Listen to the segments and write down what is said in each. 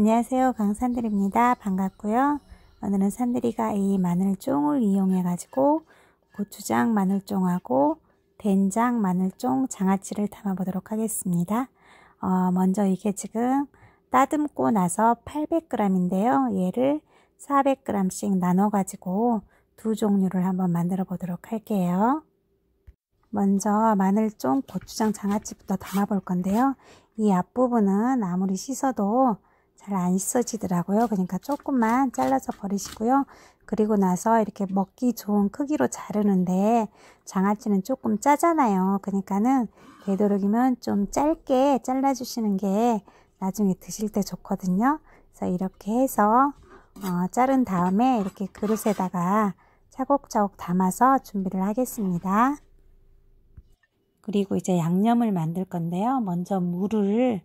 안녕하세요 강산들입니다 반갑고요 오늘은 산들이가 이 마늘쫑을 이용해 가지고 고추장 마늘쫑하고 된장 마늘쫑 장아찌를 담아 보도록 하겠습니다 어, 먼저 이게 지금 따듬고 나서 800g 인데요 얘를 400g씩 나눠 가지고 두 종류를 한번 만들어 보도록 할게요 먼저 마늘쫑 고추장 장아찌부터 담아 볼 건데요 이 앞부분은 아무리 씻어도 잘안 씻어지더라고요. 그러니까 조금만 잘라서 버리시고요. 그리고 나서 이렇게 먹기 좋은 크기로 자르는데 장아찌는 조금 짜잖아요. 그러니까는 되도록이면 좀 짧게 잘라주시는 게 나중에 드실 때 좋거든요. 그래서 이렇게 해서 어, 자른 다음에 이렇게 그릇에다가 차곡차곡 담아서 준비를 하겠습니다. 그리고 이제 양념을 만들 건데요. 먼저 물을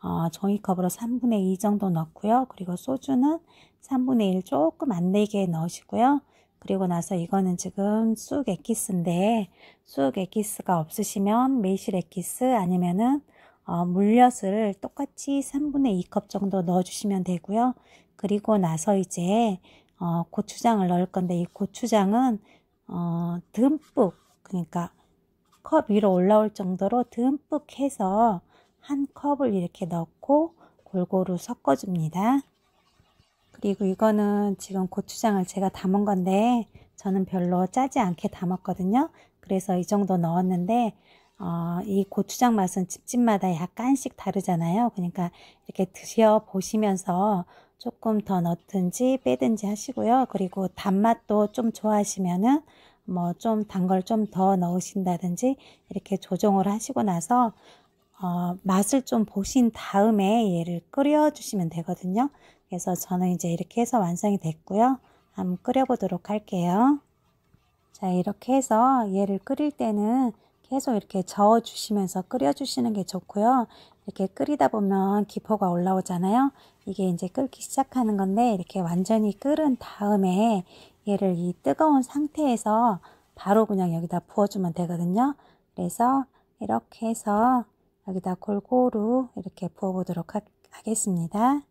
어, 종이컵으로 3분의 2 정도 넣고요. 그리고 소주는 3분의 1 조금 안 되게 넣으시고요. 그리고 나서 이거는 지금 쑥에키스인데쑥에키스가 없으시면 매실 에키스 아니면은 어, 물엿을 똑같이 3분의 2컵 정도 넣어주시면 되고요. 그리고 나서 이제 어, 고추장을 넣을 건데 이 고추장은 어, 듬뿍 그러니까 컵 위로 올라올 정도로 듬뿍 해서 한 컵을 이렇게 넣고 골고루 섞어줍니다. 그리고 이거는 지금 고추장을 제가 담은 건데 저는 별로 짜지 않게 담았거든요. 그래서 이 정도 넣었는데 어, 이 고추장 맛은 집집마다 약간씩 다르잖아요. 그러니까 이렇게 드셔보시면서 조금 더 넣든지 빼든지 하시고요. 그리고 단맛도 좀 좋아하시면은 뭐 좀 단 걸 좀 더 넣으신다든지 이렇게 조정을 하시고 나서 어, 맛을 좀 보신 다음에 얘를 끓여주시면 되거든요. 그래서 저는 이제 이렇게 해서 완성이 됐고요. 한번 끓여보도록 할게요. 자 이렇게 해서 얘를 끓일 때는 계속 이렇게 저어주시면서 끓여주시는 게 좋고요. 이렇게 끓이다 보면 기포가 올라오잖아요. 이게 이제 끓기 시작하는 건데 이렇게 완전히 끓은 다음에 얘를 이 뜨거운 상태에서 바로 그냥 여기다 부어주면 되거든요. 그래서 이렇게 해서 여기다 골고루 이렇게 부어보도록 하, 하겠습니다.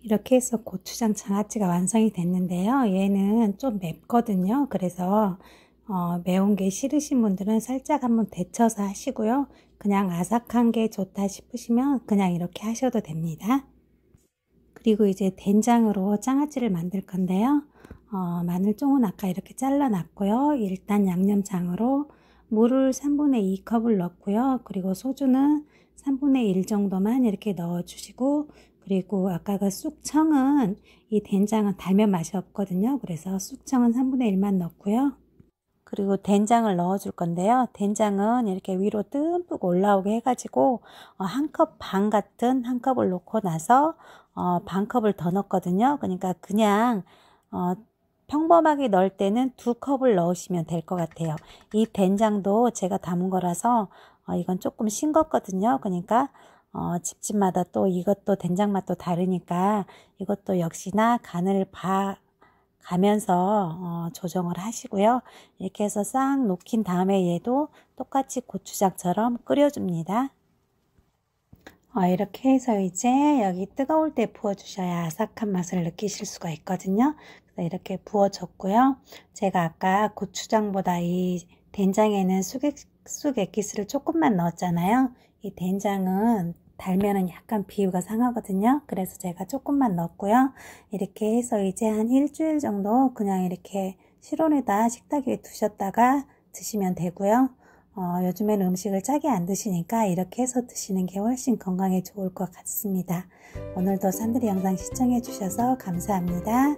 이렇게 해서 고추장 장아찌가 완성이 됐는데요. 얘는 좀 맵거든요. 그래서 어, 매운 게 싫으신 분들은 살짝 한번 데쳐서 하시고요. 그냥 아삭한 게 좋다 싶으시면 그냥 이렇게 하셔도 됩니다. 그리고 이제 된장으로 장아찌를 만들 건데요. 어, 마늘 쫑은 아까 이렇게 잘라놨고요. 일단 양념장으로 물을 3분의 2컵을 넣고요. 그리고 소주는 3분의 1 정도만 이렇게 넣어주시고 그리고 아까 그 쑥청은 이 된장은 달면 맛이 없거든요. 그래서 쑥청은 3분의 1만 넣고요. 그리고 된장을 넣어줄 건데요. 된장은 이렇게 위로 듬뿍 올라오게 해가지고 어, 한 컵 반 같은 한 컵을 넣고 나서 어, 반 컵을 더 넣거든요. 었 그러니까 그냥 어, 평범하게 넣을 때는 두 컵을 넣으시면 될 것 같아요. 이 된장도 제가 담은 거라서 어, 이건 조금 싱겁거든요. 그러니까 어, 집집마다 또 이것도 된장 맛도 다르니까 이것도 역시나 간을 봐 가면서 어, 조정을 하시고요. 이렇게 해서 싹 녹인 다음에 얘도 똑같이 고추장처럼 끓여줍니다. 어, 이렇게 해서 이제 여기 뜨거울 때 부어주셔야 아삭한 맛을 느끼실 수가 있거든요. 그래서 이렇게 부어줬고요. 제가 아까 고추장보다 이 된장에는 쑥액, 쑥액기스를 조금만 넣었잖아요. 이 된장은 달면은 약간 비유가 상하거든요. 그래서 제가 조금만 넣었고요. 이렇게 해서 이제 한 일주일 정도 그냥 이렇게 실온에다 식탁 위에 두셨다가 드시면 되고요. 어, 요즘엔 음식을 짜게 안 드시니까 이렇게 해서 드시는 게 훨씬 건강에 좋을 것 같습니다. 오늘도 산들이 영상 시청해 주셔서 감사합니다.